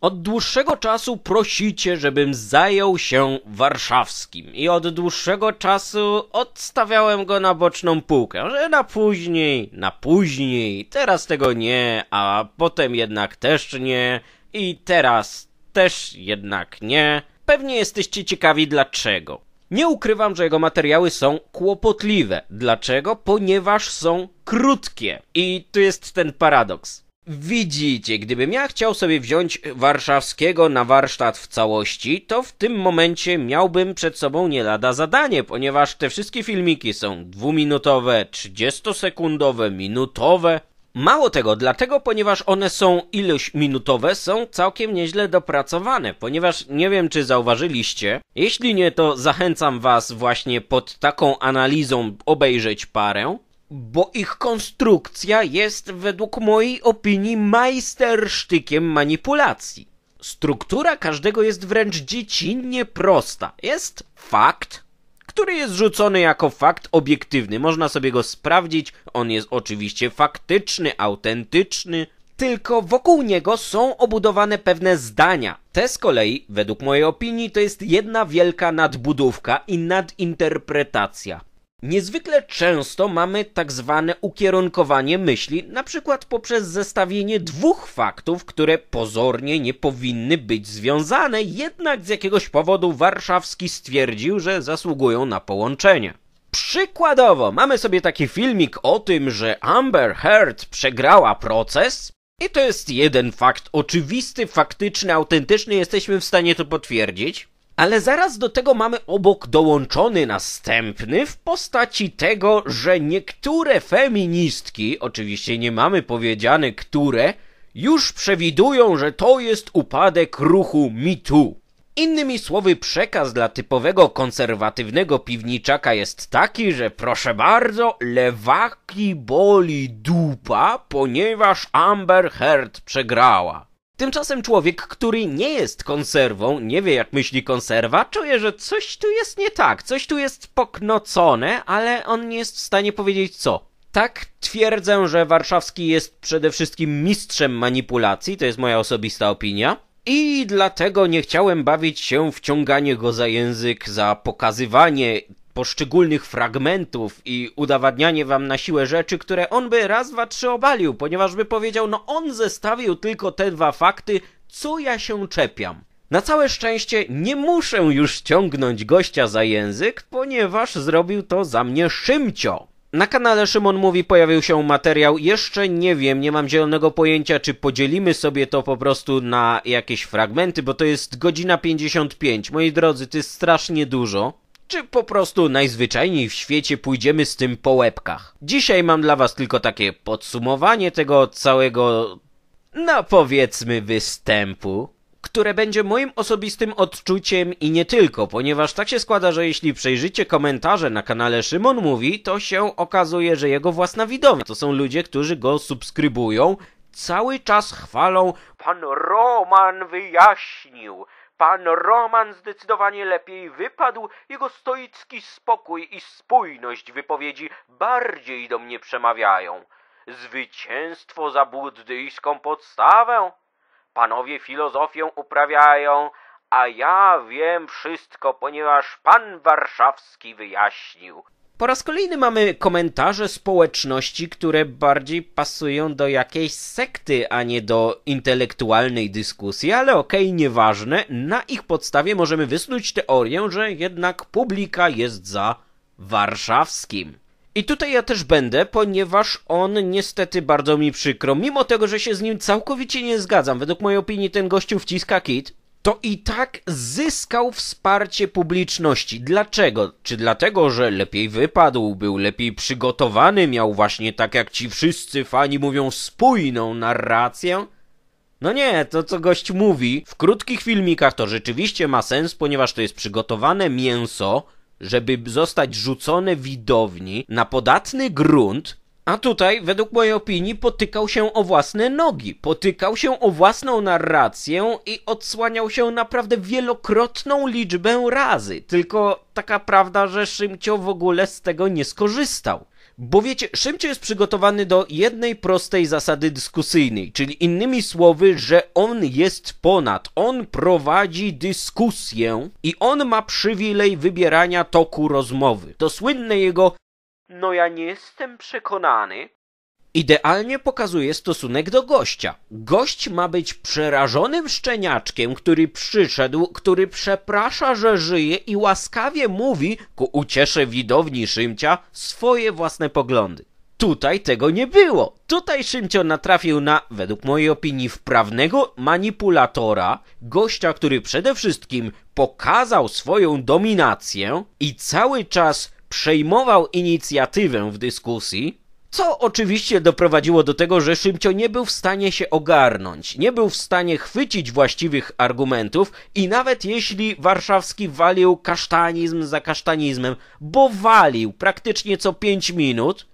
Od dłuższego czasu prosicie, żebym zajął się warszawskim i od dłuższego czasu odstawiałem go na boczną półkę, że na później, na później, teraz tego nie, a potem jednak też nie i teraz też jednak nie. Pewnie jesteście ciekawi dlaczego. Nie ukrywam, że jego materiały są kłopotliwe. Dlaczego? Ponieważ są krótkie. I tu jest ten paradoks. Widzicie, gdybym ja chciał sobie wziąć warszawskiego na warsztat w całości, to w tym momencie miałbym przed sobą nie lada zadanie, ponieważ te wszystkie filmiki są dwuminutowe, trzydziestosekundowe, minutowe. Mało tego, dlatego, ponieważ one są ilość minutowe, są całkiem nieźle dopracowane, ponieważ nie wiem, czy zauważyliście. Jeśli nie, to zachęcam Was właśnie pod taką analizą obejrzeć parę bo ich konstrukcja jest według mojej opinii majstersztykiem manipulacji. Struktura każdego jest wręcz dziecinnie prosta. Jest fakt, który jest rzucony jako fakt obiektywny. Można sobie go sprawdzić, on jest oczywiście faktyczny, autentyczny, tylko wokół niego są obudowane pewne zdania. Te z kolei, według mojej opinii, to jest jedna wielka nadbudówka i nadinterpretacja. Niezwykle często mamy tak zwane ukierunkowanie myśli, na przykład poprzez zestawienie dwóch faktów, które pozornie nie powinny być związane, jednak z jakiegoś powodu Warszawski stwierdził, że zasługują na połączenie. Przykładowo, mamy sobie taki filmik o tym, że Amber Heard przegrała proces, i to jest jeden fakt oczywisty, faktyczny, autentyczny, jesteśmy w stanie to potwierdzić ale zaraz do tego mamy obok dołączony następny w postaci tego, że niektóre feministki, oczywiście nie mamy powiedziane które, już przewidują, że to jest upadek ruchu MeToo. Innymi słowy, przekaz dla typowego konserwatywnego piwniczaka jest taki, że proszę bardzo, lewaki boli dupa, ponieważ Amber Heard przegrała. Tymczasem człowiek, który nie jest konserwą, nie wie jak myśli konserwa, czuje, że coś tu jest nie tak, coś tu jest poknocone, ale on nie jest w stanie powiedzieć co. Tak twierdzę, że Warszawski jest przede wszystkim mistrzem manipulacji, to jest moja osobista opinia. I dlatego nie chciałem bawić się wciąganie go za język, za pokazywanie poszczególnych fragmentów i udowadnianie wam na siłę rzeczy, które on by raz, dwa, trzy obalił, ponieważ by powiedział, no on zestawił tylko te dwa fakty, co ja się czepiam. Na całe szczęście nie muszę już ciągnąć gościa za język, ponieważ zrobił to za mnie Szymcio. Na kanale Szymon Mówi pojawił się materiał, jeszcze nie wiem, nie mam zielonego pojęcia, czy podzielimy sobie to po prostu na jakieś fragmenty, bo to jest godzina 55. Moi drodzy, to jest strasznie dużo czy po prostu najzwyczajniej w świecie pójdziemy z tym po łebkach. Dzisiaj mam dla was tylko takie podsumowanie tego całego, no powiedzmy, występu które będzie moim osobistym odczuciem i nie tylko, ponieważ tak się składa, że jeśli przejrzycie komentarze na kanale Szymon Mówi, to się okazuje, że jego własna widownia to są ludzie, którzy go subskrybują, cały czas chwalą Pan Roman wyjaśnił, Pan Roman zdecydowanie lepiej wypadł, jego stoicki spokój i spójność wypowiedzi bardziej do mnie przemawiają. Zwycięstwo za buddyjską podstawę? Panowie filozofię uprawiają, a ja wiem wszystko, ponieważ pan warszawski wyjaśnił. Po raz kolejny mamy komentarze społeczności, które bardziej pasują do jakiejś sekty, a nie do intelektualnej dyskusji, ale okej, okay, nieważne. Na ich podstawie możemy wysnuć teorię, że jednak publika jest za warszawskim. I tutaj ja też będę, ponieważ on niestety bardzo mi przykro. Mimo tego, że się z nim całkowicie nie zgadzam. Według mojej opinii ten gościu wciska kit to i tak zyskał wsparcie publiczności. Dlaczego? Czy dlatego, że lepiej wypadł, był lepiej przygotowany, miał właśnie tak jak ci wszyscy fani mówią spójną narrację? No nie, to co gość mówi w krótkich filmikach to rzeczywiście ma sens, ponieważ to jest przygotowane mięso, żeby zostać rzucone widowni na podatny grunt, a tutaj, według mojej opinii, potykał się o własne nogi, potykał się o własną narrację i odsłaniał się naprawdę wielokrotną liczbę razy. Tylko taka prawda, że Szymcio w ogóle z tego nie skorzystał. Bo wiecie, Szymcio jest przygotowany do jednej prostej zasady dyskusyjnej, czyli innymi słowy, że on jest ponad, on prowadzi dyskusję i on ma przywilej wybierania toku rozmowy. To słynne jego no ja nie jestem przekonany. Idealnie pokazuje stosunek do gościa. Gość ma być przerażonym szczeniaczkiem, który przyszedł, który przeprasza, że żyje i łaskawie mówi, ku uciesze widowni Szymcia, swoje własne poglądy. Tutaj tego nie było. Tutaj Szymcio natrafił na, według mojej opinii, wprawnego manipulatora, gościa, który przede wszystkim pokazał swoją dominację i cały czas przejmował inicjatywę w dyskusji, co oczywiście doprowadziło do tego, że Szymcio nie był w stanie się ogarnąć, nie był w stanie chwycić właściwych argumentów i nawet jeśli Warszawski walił kasztanizm za kasztanizmem, bo walił praktycznie co 5 minut,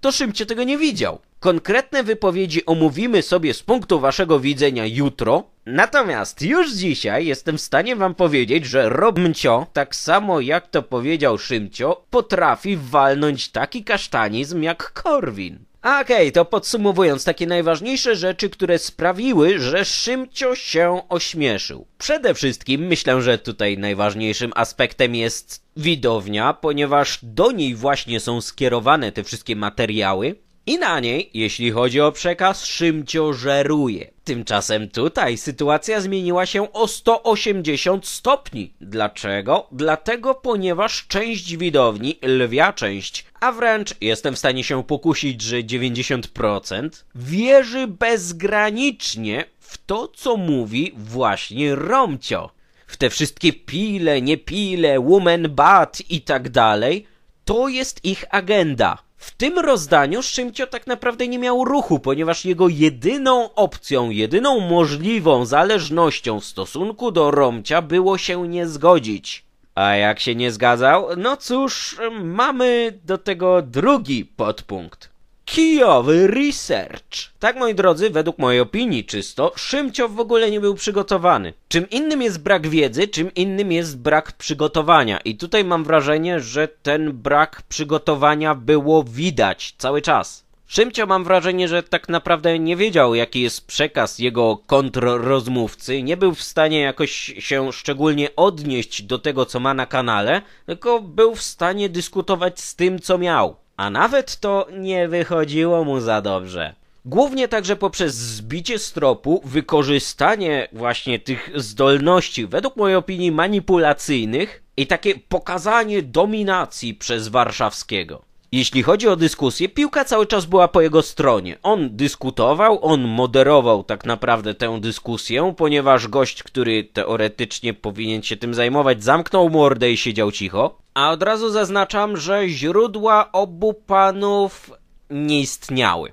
to Szymcio tego nie widział. Konkretne wypowiedzi omówimy sobie z punktu waszego widzenia jutro, Natomiast już dzisiaj jestem w stanie wam powiedzieć, że Rob Mcio, tak samo jak to powiedział Szymcio, potrafi walnąć taki kasztanizm jak Korwin. Okej, okay, to podsumowując, takie najważniejsze rzeczy, które sprawiły, że Szymcio się ośmieszył. Przede wszystkim myślę, że tutaj najważniejszym aspektem jest widownia, ponieważ do niej właśnie są skierowane te wszystkie materiały i na niej, jeśli chodzi o przekaz, Szymcio żeruje. Tymczasem tutaj sytuacja zmieniła się o 180 stopni. Dlaczego? Dlatego, ponieważ część widowni, lwia część, a wręcz jestem w stanie się pokusić, że 90%, wierzy bezgranicznie w to, co mówi właśnie Romcio. W te wszystkie pile, niepile, woman bad i tak dalej, to jest ich agenda w tym rozdaniu Szymcio tak naprawdę nie miał ruchu, ponieważ jego jedyną opcją, jedyną możliwą zależnością w stosunku do Romcia było się nie zgodzić. A jak się nie zgadzał? No cóż, mamy do tego drugi podpunkt kijowy research. Tak, moi drodzy, według mojej opinii czysto, Szymciow w ogóle nie był przygotowany. Czym innym jest brak wiedzy, czym innym jest brak przygotowania. I tutaj mam wrażenie, że ten brak przygotowania było widać cały czas. Szymcio mam wrażenie, że tak naprawdę nie wiedział, jaki jest przekaz jego kontrrozmówcy, nie był w stanie jakoś się szczególnie odnieść do tego, co ma na kanale, tylko był w stanie dyskutować z tym, co miał a nawet to nie wychodziło mu za dobrze. Głównie także poprzez zbicie stropu, wykorzystanie właśnie tych zdolności, według mojej opinii manipulacyjnych i takie pokazanie dominacji przez Warszawskiego. Jeśli chodzi o dyskusję, piłka cały czas była po jego stronie. On dyskutował, on moderował tak naprawdę tę dyskusję, ponieważ gość, który teoretycznie powinien się tym zajmować, zamknął mordę i siedział cicho. A od razu zaznaczam, że źródła obu panów nie istniały.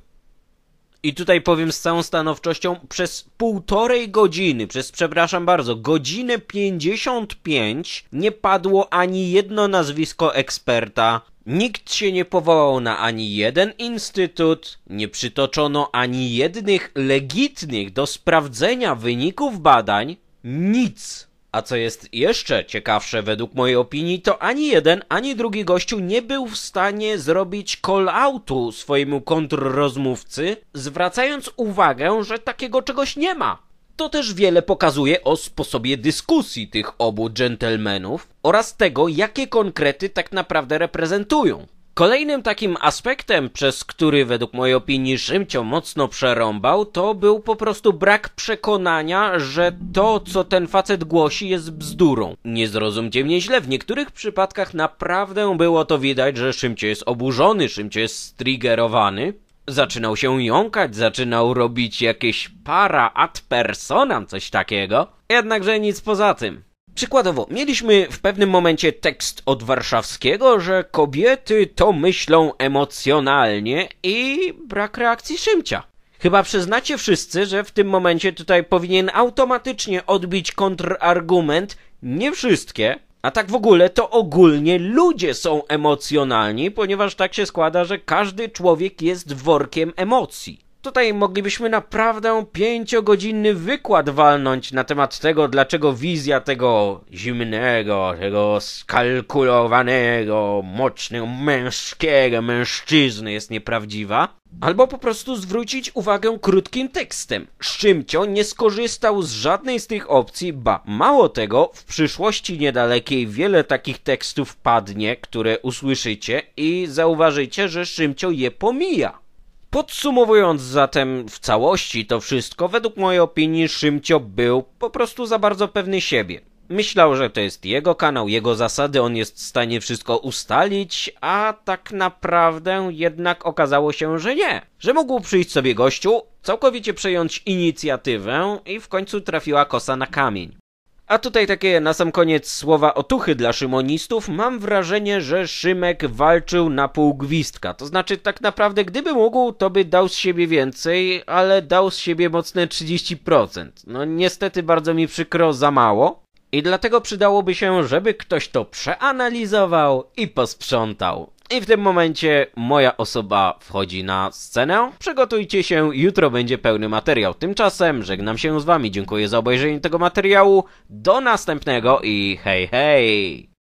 I tutaj powiem z całą stanowczością, przez półtorej godziny, przez, przepraszam bardzo, godzinę 55 nie padło ani jedno nazwisko eksperta Nikt się nie powołał na ani jeden instytut, nie przytoczono ani jednych legitnych do sprawdzenia wyników badań, nic. A co jest jeszcze ciekawsze według mojej opinii, to ani jeden, ani drugi gościu nie był w stanie zrobić call-outu swojemu kontrrozmówcy, zwracając uwagę, że takiego czegoś nie ma. To też wiele pokazuje o sposobie dyskusji tych obu dżentelmenów oraz tego, jakie konkrety tak naprawdę reprezentują. Kolejnym takim aspektem, przez który według mojej opinii Szymcio mocno przerąbał, to był po prostu brak przekonania, że to, co ten facet głosi, jest bzdurą. Nie zrozumcie mnie źle, w niektórych przypadkach naprawdę było to widać, że Szymcio jest oburzony, Szymcio jest striggerowany, Zaczynał się jąkać, zaczynał robić jakieś para ad personam, coś takiego. Jednakże nic poza tym. Przykładowo, mieliśmy w pewnym momencie tekst od warszawskiego, że kobiety to myślą emocjonalnie i brak reakcji Szymcia. Chyba przyznacie wszyscy, że w tym momencie tutaj powinien automatycznie odbić kontrargument. Nie wszystkie, a tak w ogóle to ogólnie ludzie są emocjonalni, ponieważ tak się składa, że każdy człowiek jest workiem emocji. Tutaj moglibyśmy naprawdę pięciogodzinny wykład walnąć na temat tego, dlaczego wizja tego zimnego, tego skalkulowanego, mocnego, męskiego mężczyzny jest nieprawdziwa. Albo po prostu zwrócić uwagę krótkim tekstem. Szymcio nie skorzystał z żadnej z tych opcji, ba, mało tego, w przyszłości niedalekiej wiele takich tekstów padnie, które usłyszycie i zauważycie, że Szymcio je pomija. Podsumowując zatem w całości to wszystko, według mojej opinii Szymcio był po prostu za bardzo pewny siebie. Myślał, że to jest jego kanał, jego zasady, on jest w stanie wszystko ustalić, a tak naprawdę jednak okazało się, że nie. Że mógł przyjść sobie gościu, całkowicie przejąć inicjatywę i w końcu trafiła kosa na kamień. A tutaj takie na sam koniec słowa otuchy dla szymonistów. Mam wrażenie, że Szymek walczył na pół gwizdka. To znaczy, tak naprawdę, gdyby mógł, to by dał z siebie więcej, ale dał z siebie mocne 30%. No niestety, bardzo mi przykro, za mało. I dlatego przydałoby się, żeby ktoś to przeanalizował i posprzątał. I w tym momencie moja osoba wchodzi na scenę. Przygotujcie się, jutro będzie pełny materiał. Tymczasem żegnam się z wami, dziękuję za obejrzenie tego materiału. Do następnego i hej hej!